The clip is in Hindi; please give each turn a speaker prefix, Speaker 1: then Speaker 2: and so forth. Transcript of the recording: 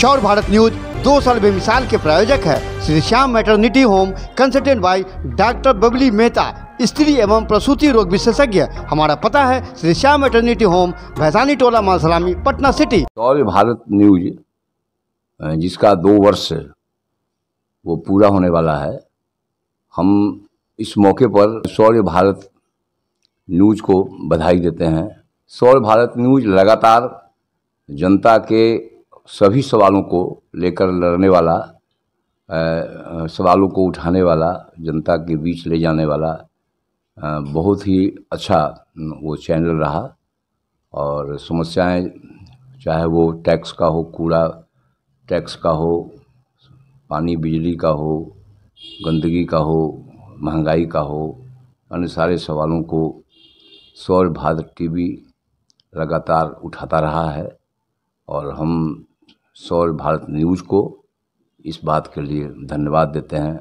Speaker 1: शौर भारत न्यूज दो साल बेमिसाल के प्रायोजक है Shri Shyam maternity home consultant by doctor Babli Mehta स्त्री एवं प्रसूति रोग विशेषज्ञ हमारा पता है Shri Shyam maternity home Bhaisani Tola Malsalami Patna city Shaurya Bharat
Speaker 2: news जिसका दो वर्ष वो पूरा होने वाला है हम इस मौके पर शौर्य भारत न्यूज को बधाई देते हैं सौर भारत न्यूज लगातार जनता के सभी सवालों को लेकर लड़ने वाला आ, सवालों को उठाने वाला जनता के बीच ले जाने वाला आ, बहुत ही अच्छा वो चैनल रहा और समस्याएं चाहे वो टैक्स का हो कूड़ा टैक्स का हो पानी बिजली का हो गंदगी का हो महंगाई का हो अन्य सारे सवालों को सौर भारत टीवी लगातार उठाता रहा है और हम सौर भारत न्यूज़ को इस बात के लिए धन्यवाद देते हैं